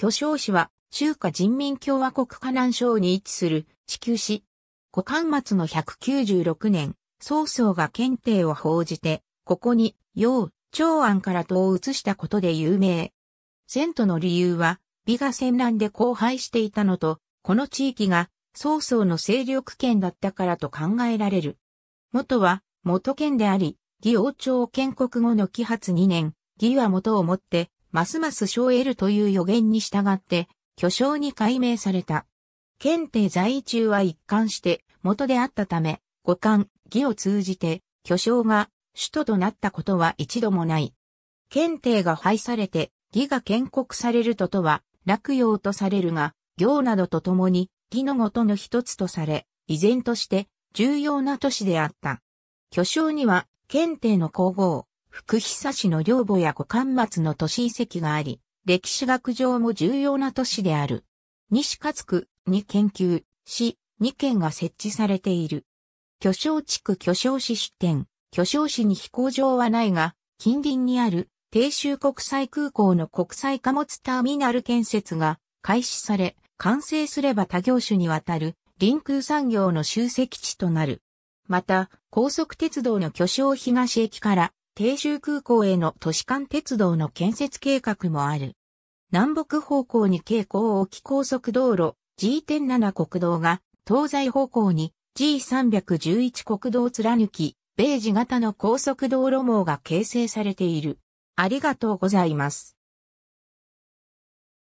巨匠市は中華人民共和国河南省に位置する地球市。古漢末の196年、曹操が検定を報じて、ここに、陽、長安から党を移したことで有名。遷都の理由は、美が戦乱で荒廃していたのと、この地域が曹操の勢力圏だったからと考えられる。元は元県であり、義王朝建国後の紀発2年、義は元をもってますます賞を得るという予言に従って、巨匠に改名された。検定在位中は一貫して元であったため、五冠、義を通じて、巨匠が首都となったことは一度もない。検定が廃されて、義が建国されるととは、落葉とされるが、行などとともに、義のごとの一つとされ、依然として重要な都市であった。巨匠には、検定の皇后、福久市の両母や五冠末の都市遺跡があり、歴史学上も重要な都市である。西勝区に研究、市、二県が設置されている。巨匠地区巨匠市出店、巨匠市に飛行場はないが、近隣にある定州国際空港の国際貨物ターミナル建設が開始され、完成すれば他業種にわたる臨空産業の集積地となる。また、高速鉄道の巨匠東駅から鄭州空港への都市間鉄道の建設計画もある。南北方向にを置き高速道路 G.7 国道が、東西方向に G311 国道を貫き、米時型の高速道路網が形成されている。ありがとうございます。